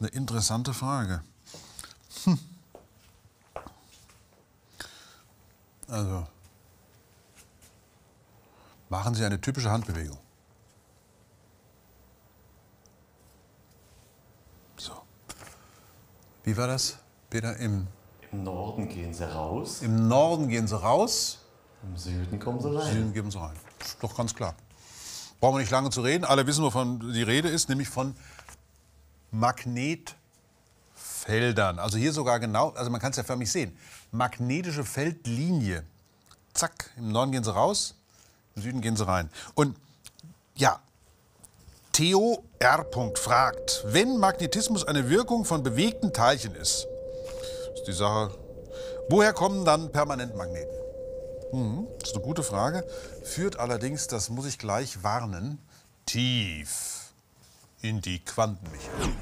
ist eine interessante Frage. Hm. Also, machen Sie eine typische Handbewegung. So. Wie war das, Peter? Im, Im Norden gehen Sie raus. Im Norden gehen Sie raus. Im Süden kommen Sie rein. Im Süden geben Sie rein. Ist doch ganz klar. Brauchen wir nicht lange zu reden. Alle wissen, wovon die Rede ist, nämlich von Magnetfeldern. Also hier sogar genau, also man kann es ja förmlich sehen. Magnetische Feldlinie. Zack, im Norden gehen sie raus, im Süden gehen sie rein. Und ja, Theo R. fragt, wenn Magnetismus eine Wirkung von bewegten Teilchen ist, ist die Sache, woher kommen dann Permanentmagneten? Hm, das ist eine gute Frage. Führt allerdings, das muss ich gleich warnen, tief in die Quantenmechanik.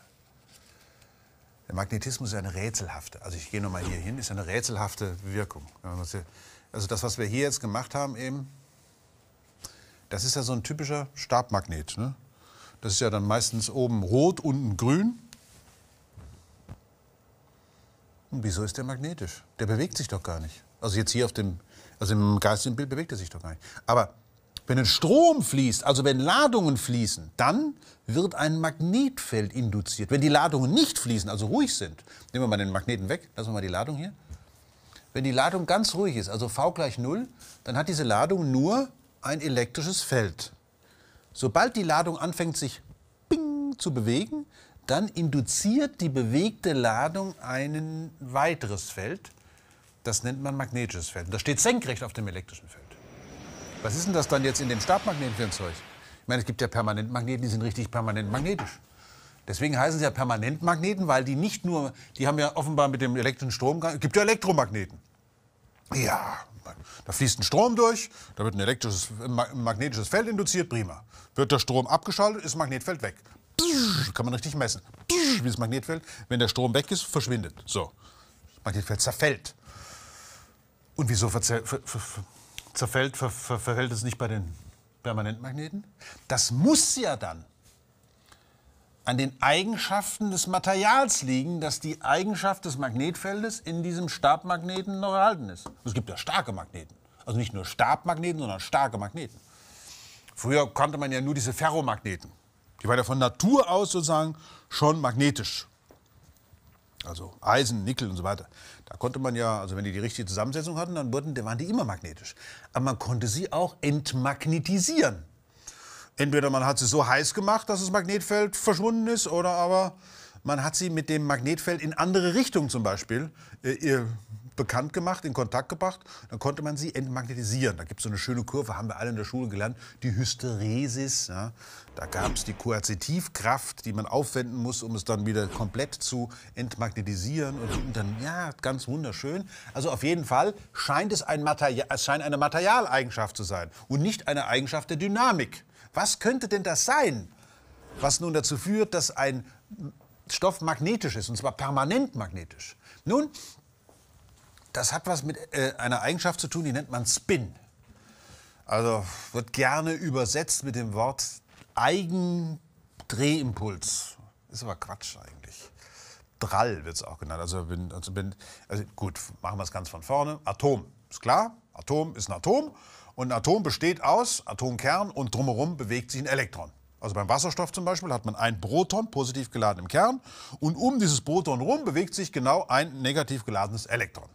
Der Magnetismus ist eine rätselhafte, also ich gehe nochmal hier hin, ist eine rätselhafte Wirkung. Also das, was wir hier jetzt gemacht haben eben, das ist ja so ein typischer Stabmagnet. Ne? Das ist ja dann meistens oben rot, unten grün. Und hm, wieso ist der magnetisch? Der bewegt sich doch gar nicht. Also jetzt hier auf dem, also im geistigen Bild bewegt er sich doch gar nicht. Aber wenn ein Strom fließt, also wenn Ladungen fließen, dann wird ein Magnetfeld induziert. Wenn die Ladungen nicht fließen, also ruhig sind, nehmen wir mal den Magneten weg, lassen wir mal die Ladung hier. Wenn die Ladung ganz ruhig ist, also V gleich 0, dann hat diese Ladung nur ein elektrisches Feld. Sobald die Ladung anfängt, sich ping, zu bewegen, dann induziert die bewegte Ladung ein weiteres Feld. Das nennt man magnetisches Feld. Das steht senkrecht auf dem elektrischen Feld. Was ist denn das dann jetzt in dem Stabmagneten für ein Zeug? Ich meine, es gibt ja Permanentmagneten, die sind richtig permanent magnetisch. Deswegen heißen sie ja Permanentmagneten, weil die nicht nur, die haben ja offenbar mit dem elektrischen Strom, es gibt ja Elektromagneten. Ja, da fließt ein Strom durch, da wird ein elektrisches, magnetisches Feld induziert, prima. Wird der Strom abgeschaltet, ist das Magnetfeld weg. Kann man richtig messen. Wie das Magnetfeld, wenn der Strom weg ist, verschwindet. So. Das Magnetfeld zerfällt. Und wieso zerfällt, ver, ver, verfällt es nicht bei den Permanentmagneten? Das muss ja dann an den Eigenschaften des Materials liegen, dass die Eigenschaft des Magnetfeldes in diesem Stabmagneten noch erhalten ist. Es gibt ja starke Magneten. Also nicht nur Stabmagneten, sondern starke Magneten. Früher kannte man ja nur diese Ferromagneten. Die waren ja von Natur aus sozusagen schon magnetisch also Eisen, Nickel und so weiter. Da konnte man ja, also wenn die die richtige Zusammensetzung hatten, dann wurden, waren die immer magnetisch. Aber man konnte sie auch entmagnetisieren. Entweder man hat sie so heiß gemacht, dass das Magnetfeld verschwunden ist, oder aber man hat sie mit dem Magnetfeld in andere Richtungen zum Beispiel äh, bekannt gemacht, in Kontakt gebracht. Dann konnte man sie entmagnetisieren. Da gibt es so eine schöne Kurve, haben wir alle in der Schule gelernt, die Hysteresis. Ja. Da gab es die Koerzitivkraft, die man aufwenden muss, um es dann wieder komplett zu entmagnetisieren. Und dann, ja, ganz wunderschön. Also auf jeden Fall scheint es, ein Material, es scheint eine Materialeigenschaft zu sein und nicht eine Eigenschaft der Dynamik. Was könnte denn das sein, was nun dazu führt, dass ein Stoff magnetisch ist, und zwar permanent magnetisch? Nun, das hat was mit äh, einer Eigenschaft zu tun, die nennt man Spin. Also wird gerne übersetzt mit dem Wort Eigendrehimpuls. Ist aber Quatsch eigentlich. Drall wird es auch genannt. Also, wenn, also, wenn, also gut, machen wir es ganz von vorne. Atom ist klar. Atom ist ein Atom. Und ein Atom besteht aus Atomkern und drumherum bewegt sich ein Elektron. Also beim Wasserstoff zum Beispiel hat man ein Proton positiv geladen im Kern und um dieses Proton rum bewegt sich genau ein negativ geladenes Elektron.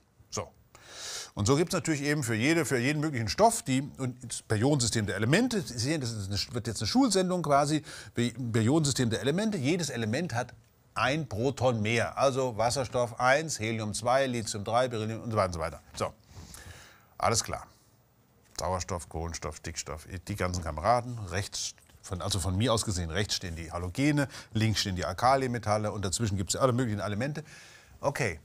Und so gibt es natürlich eben für, jede, für jeden möglichen Stoff die, und das Periodensystem der Elemente. Sie sehen, das eine, wird jetzt eine Schulsendung quasi, Periodensystem der Elemente. Jedes Element hat ein Proton mehr. Also Wasserstoff 1, Helium 2, Lithium 3, Beryllium und so weiter und so weiter. So, alles klar. Sauerstoff, Kohlenstoff, Stickstoff, die ganzen Kameraden. Rechts, von, also von mir aus gesehen, rechts stehen die Halogene, links stehen die Alkalimetalle und dazwischen gibt es alle möglichen Elemente. Okay,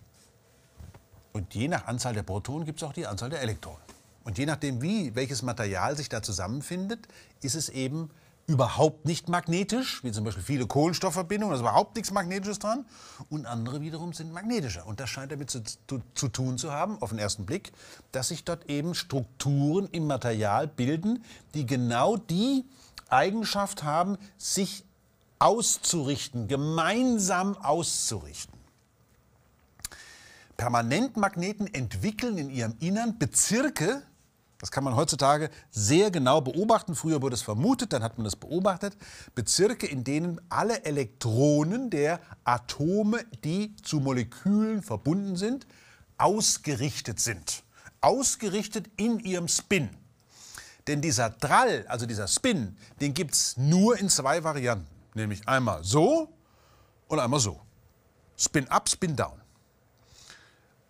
und je nach Anzahl der Protonen gibt es auch die Anzahl der Elektronen. Und je nachdem, wie, welches Material sich da zusammenfindet, ist es eben überhaupt nicht magnetisch, wie zum Beispiel viele Kohlenstoffverbindungen, da ist überhaupt nichts Magnetisches dran. Und andere wiederum sind magnetischer. Und das scheint damit zu, zu, zu, tun zu haben, auf den ersten Blick, dass sich dort eben Strukturen im Material bilden, die genau die Eigenschaft haben, sich auszurichten, gemeinsam auszurichten. Permanentmagneten entwickeln in ihrem Innern Bezirke, das kann man heutzutage sehr genau beobachten. Früher wurde es vermutet, dann hat man es beobachtet. Bezirke, in denen alle Elektronen der Atome, die zu Molekülen verbunden sind, ausgerichtet sind. Ausgerichtet in ihrem Spin. Denn dieser Drall, also dieser Spin, den gibt es nur in zwei Varianten. Nämlich einmal so und einmal so. Spin up, spin down.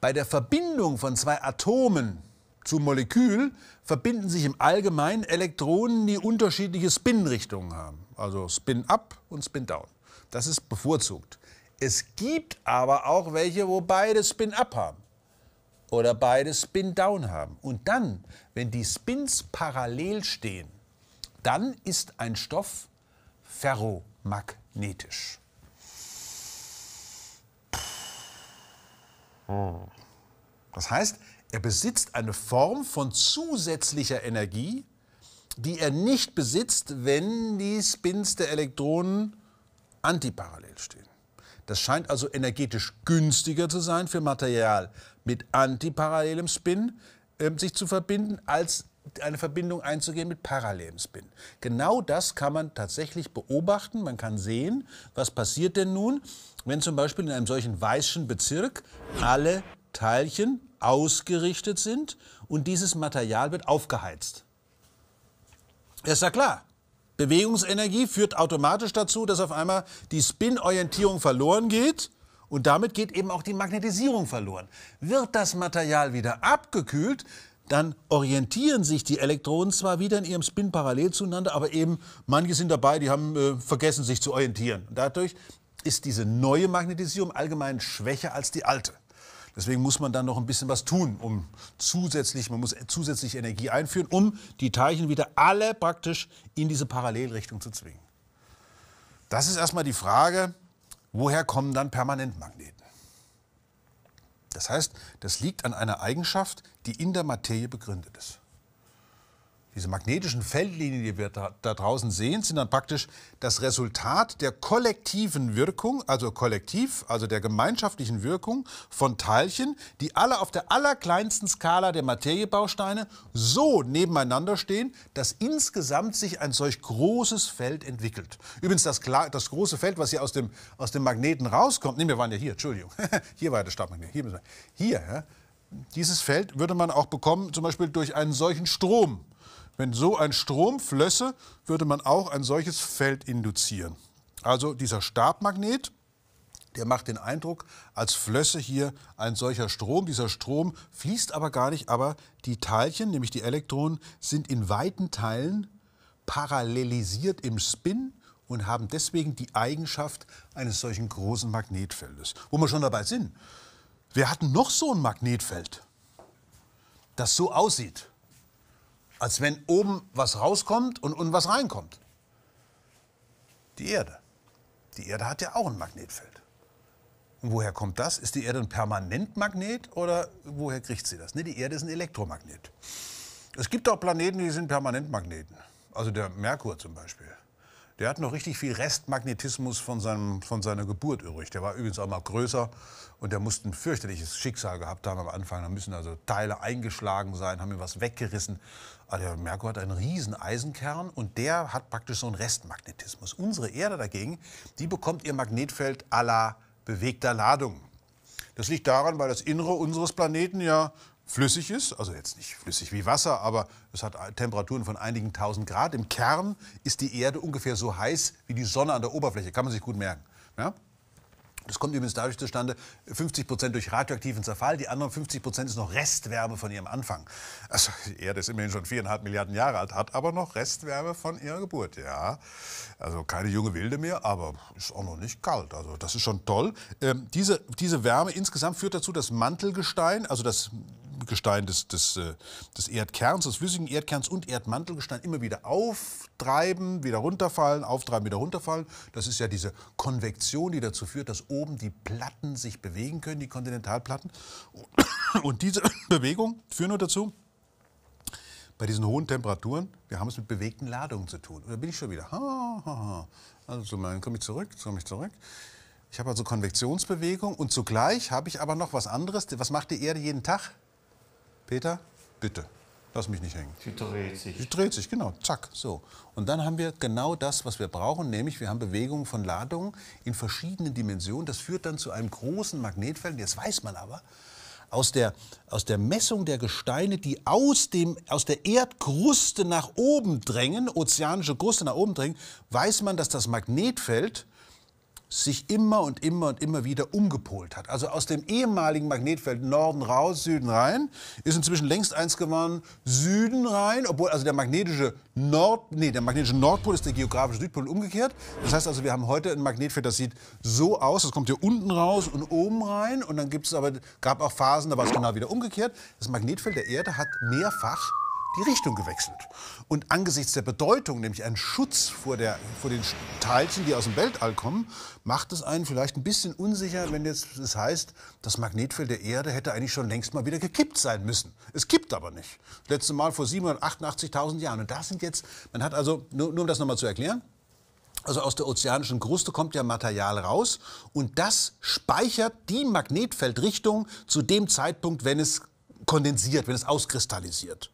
Bei der Verbindung von zwei Atomen zum Molekül verbinden sich im Allgemeinen Elektronen, die unterschiedliche Spinrichtungen haben. Also Spin-up und Spin-down. Das ist bevorzugt. Es gibt aber auch welche, wo beide Spin-up haben oder beide Spin-down haben. Und dann, wenn die Spins parallel stehen, dann ist ein Stoff ferromagnetisch. Das heißt, er besitzt eine Form von zusätzlicher Energie, die er nicht besitzt, wenn die Spins der Elektronen antiparallel stehen. Das scheint also energetisch günstiger zu sein für Material mit antiparallelem Spin, äh, sich zu verbinden, als eine Verbindung einzugehen mit Paralebensbinden. Genau das kann man tatsächlich beobachten. Man kann sehen, was passiert denn nun, wenn zum Beispiel in einem solchen weißen Bezirk alle Teilchen ausgerichtet sind und dieses Material wird aufgeheizt. Ist ja klar. Bewegungsenergie führt automatisch dazu, dass auf einmal die Spin-Orientierung verloren geht und damit geht eben auch die Magnetisierung verloren. Wird das Material wieder abgekühlt, dann orientieren sich die Elektronen zwar wieder in ihrem Spin parallel zueinander, aber eben manche sind dabei, die haben äh, vergessen, sich zu orientieren. Und dadurch ist diese neue Magnetisierung allgemein schwächer als die alte. Deswegen muss man dann noch ein bisschen was tun, um zusätzlich, man muss zusätzlich Energie einführen, um die Teilchen wieder alle praktisch in diese Parallelrichtung zu zwingen. Das ist erstmal die Frage, woher kommen dann Permanentmagneten? Das heißt, das liegt an einer Eigenschaft, die in der Materie begründet ist diese magnetischen Feldlinien, die wir da, da, draußen sehen, sind dann praktisch das Resultat der kollektiven Wirkung, also kollektiv, also der gemeinschaftlichen Wirkung von Teilchen, die alle auf der allerkleinsten Skala der Materiebausteine so nebeneinander stehen, dass insgesamt sich ein solch großes Feld entwickelt. Übrigens, das, das große Feld, was hier aus dem, aus dem Magneten rauskommt, nee, wir waren ja hier, Entschuldigung, hier war der Stabmagnet, hier, hier ja, dieses Feld würde man auch bekommen, zum Beispiel durch einen solchen Strom, wenn so ein Strom flösse, würde man auch ein solches Feld induzieren. Also dieser Stabmagnet, der macht den Eindruck, als flösse hier ein solcher Strom. Dieser Strom fließt aber gar nicht, aber die Teilchen, nämlich die Elektronen, sind in weiten Teilen parallelisiert im Spin und haben deswegen die Eigenschaft eines solchen großen Magnetfeldes. Wo wir schon dabei sind, wir hatten noch so ein Magnetfeld, das so aussieht als wenn oben was rauskommt und unten was reinkommt. Die Erde. Die Erde hat ja auch ein Magnetfeld. Und woher kommt das? Ist die Erde ein Permanentmagnet oder woher kriegt sie das? Ne, die Erde ist ein Elektromagnet. Es gibt auch Planeten, die sind Permanentmagneten. Also der Merkur zum Beispiel. Der hat noch richtig viel Restmagnetismus von, seinem, von seiner Geburt übrig. Der war übrigens auch mal größer und der musste ein fürchterliches Schicksal gehabt haben am Anfang. Da müssen also Teile eingeschlagen sein, haben ihm was weggerissen. Aber der Merkur hat einen riesen Eisenkern und der hat praktisch so einen Restmagnetismus. Unsere Erde dagegen, die bekommt ihr Magnetfeld à la bewegter Ladung. Das liegt daran, weil das Innere unseres Planeten ja flüssig ist, also jetzt nicht flüssig wie Wasser, aber es hat Temperaturen von einigen tausend Grad. Im Kern ist die Erde ungefähr so heiß wie die Sonne an der Oberfläche, kann man sich gut merken. Ja? Das kommt übrigens dadurch zustande, 50 Prozent durch radioaktiven Zerfall, die anderen 50 Prozent ist noch Restwärme von ihrem Anfang. Also die Erde ist immerhin schon viereinhalb Milliarden Jahre alt, hat aber noch Restwärme von ihrer Geburt, ja. Also keine junge Wilde mehr, aber ist auch noch nicht kalt. Also das ist schon toll. Ähm, diese, diese Wärme insgesamt führt dazu, dass Mantelgestein, also das Gestein des, des, äh, des Erdkerns, des flüssigen Erdkerns und Erdmantelgestein immer wieder auftreiben, wieder runterfallen, auftreiben, wieder runterfallen. Das ist ja diese Konvektion, die dazu führt, dass oben die Platten sich bewegen können, die Kontinentalplatten. Und diese Bewegung führt nur dazu, bei diesen hohen Temperaturen, wir haben es mit bewegten Ladungen zu tun. Und da bin ich schon wieder. Ha, ha, ha. Also dann komme ich zurück, jetzt komme ich zurück. Ich habe also Konvektionsbewegung und zugleich habe ich aber noch was anderes. Was macht die Erde jeden Tag? Peter, bitte, lass mich nicht hängen. Sie dreht sich. Sie dreht sich, genau, zack, so. Und dann haben wir genau das, was wir brauchen, nämlich wir haben Bewegungen von Ladungen in verschiedenen Dimensionen. Das führt dann zu einem großen Magnetfeld, Jetzt weiß man aber, aus der, aus der Messung der Gesteine, die aus, dem, aus der Erdkruste nach oben drängen, ozeanische Kruste nach oben drängen, weiß man, dass das Magnetfeld sich immer und immer und immer wieder umgepolt hat. Also aus dem ehemaligen Magnetfeld Norden raus, Süden rein, ist inzwischen längst eins geworden, Süden rein, obwohl also der magnetische Nord, nee, der magnetische Nordpol ist der geografische Südpol und umgekehrt. Das heißt also, wir haben heute ein Magnetfeld, das sieht so aus, das kommt hier unten raus und oben rein und dann gibt es aber, gab auch Phasen, da war es genau wieder umgekehrt. Das Magnetfeld der Erde hat mehrfach die Richtung gewechselt. Und angesichts der Bedeutung, nämlich ein Schutz vor, der, vor den Teilchen, die aus dem Weltall kommen, macht es einen vielleicht ein bisschen unsicher, wenn jetzt es das heißt, das Magnetfeld der Erde hätte eigentlich schon längst mal wieder gekippt sein müssen. Es kippt aber nicht. Das letzte Mal vor 788.000 Jahren. Und das sind jetzt, man hat also, nur, nur um das nochmal zu erklären, also aus der ozeanischen Kruste kommt ja Material raus und das speichert die Magnetfeldrichtung zu dem Zeitpunkt, wenn es kondensiert, wenn es auskristallisiert.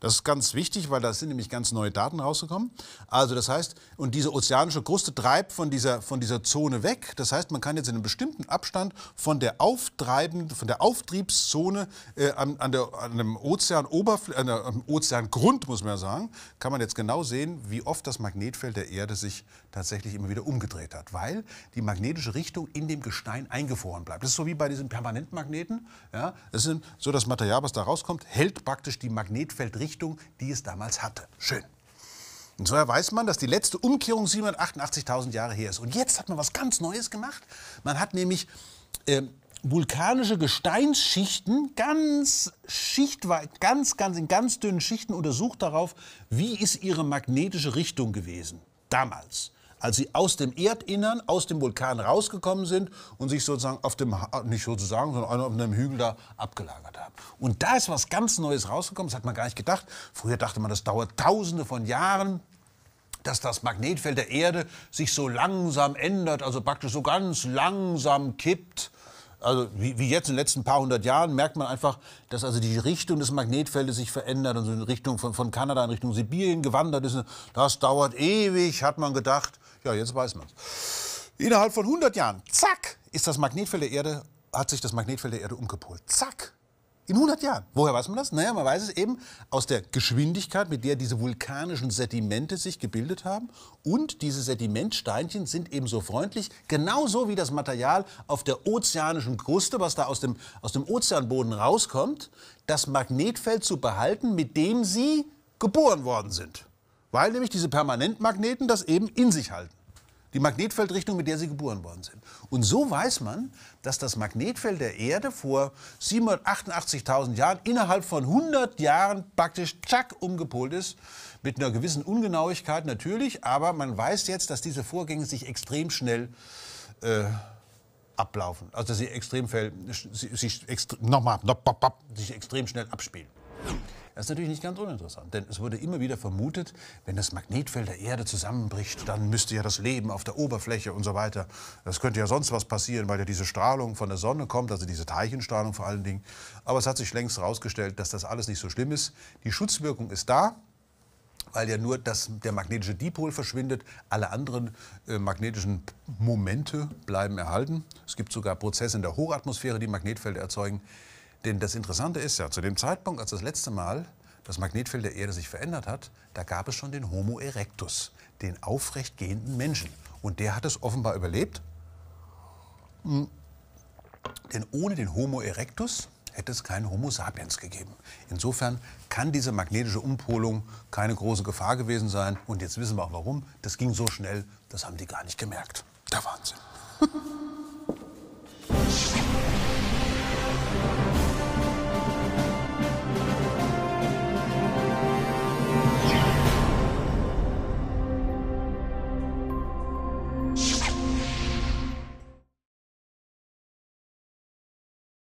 Das ist ganz wichtig, weil da sind nämlich ganz neue Daten rausgekommen. Also das heißt, und diese ozeanische Kruste treibt von dieser, von dieser Zone weg. Das heißt, man kann jetzt in einem bestimmten Abstand von der auftreibenden, von der Auftriebszone äh, an, an, der, an dem Ozeanoberfläche, an dem Ozeangrund, muss man ja sagen, kann man jetzt genau sehen, wie oft das Magnetfeld der Erde sich tatsächlich immer wieder umgedreht hat, weil die magnetische Richtung in dem Gestein eingefroren bleibt. Das ist so wie bei diesen Permanentmagneten. Ja, das ist so das Material, was da rauskommt, hält praktisch die Magnetfeldrichtung, die es damals hatte. Schön. Und so weiß man, dass die letzte Umkehrung 788.000 Jahre her ist. Und jetzt hat man was ganz Neues gemacht. Man hat nämlich äh, vulkanische Gesteinsschichten ganz schichtweit, ganz, ganz in ganz dünnen Schichten untersucht darauf, wie ist ihre magnetische Richtung gewesen damals als sie aus dem Erdinnern, aus dem Vulkan rausgekommen sind und sich sozusagen auf dem, nicht sozusagen, sondern auf einem Hügel da abgelagert haben. Und da ist was ganz Neues rausgekommen, das hat man gar nicht gedacht. Früher dachte man, das dauert tausende von Jahren, dass das Magnetfeld der Erde sich so langsam ändert, also praktisch so ganz langsam kippt. Also wie, wie, jetzt in den letzten paar hundert Jahren merkt man einfach, dass also die Richtung des Magnetfeldes sich verändert, also in Richtung von, von Kanada in Richtung Sibirien gewandert ist. Das dauert ewig, hat man gedacht. Ja, jetzt weiß man es. Innerhalb von 100 Jahren, zack, ist das Magnetfeld der Erde, hat sich das Magnetfeld der Erde umgepolt. Zack. In 100 Jahren. Woher weiß man das? Naja, man weiß es eben aus der Geschwindigkeit, mit der diese vulkanischen Sedimente sich gebildet haben. Und diese Sedimentsteinchen sind ebenso freundlich, genauso wie das Material auf der ozeanischen Kruste, was da aus dem, aus dem Ozeanboden rauskommt, das Magnetfeld zu behalten, mit dem sie geboren worden sind. Weil nämlich diese Permanentmagneten das eben in sich halten die Magnetfeldrichtung, mit der sie geboren worden sind. Und so weiß man, dass das Magnetfeld der Erde vor 788.000 Jahren innerhalb von 100 Jahren praktisch tschack umgepolt ist. Mit einer gewissen Ungenauigkeit natürlich, aber man weiß jetzt, dass diese Vorgänge sich extrem schnell äh, ablaufen. Also dass sie extrem, sich, extrem, nochmal, sich extrem schnell abspielen. Das ist natürlich nicht ganz uninteressant, denn es wurde immer wieder vermutet, wenn das Magnetfeld der Erde zusammenbricht, dann müsste ja das Leben auf der Oberfläche und so weiter. Das könnte ja sonst was passieren, weil ja diese Strahlung von der Sonne kommt, also diese Teilchenstrahlung vor allen Dingen. Aber es hat sich längst herausgestellt, dass das alles nicht so schlimm ist. Die Schutzwirkung ist da weil ja nur das, der magnetische Dipol verschwindet, alle anderen äh, magnetischen Momente bleiben erhalten. Es gibt sogar Prozesse in der Hochatmosphäre, die Magnetfelder erzeugen. Denn das Interessante ist ja, zu dem Zeitpunkt, als das letzte Mal das Magnetfeld der Erde sich verändert hat, da gab es schon den Homo erectus, den aufrecht gehenden Menschen. Und der hat es offenbar überlebt. Hm. Denn ohne den Homo erectus hätte es keinen Homo sapiens gegeben. Insofern kann diese magnetische Umpolung keine große Gefahr gewesen sein. Und jetzt wissen wir auch warum. Das ging so schnell, das haben die gar nicht gemerkt. Der Wahnsinn.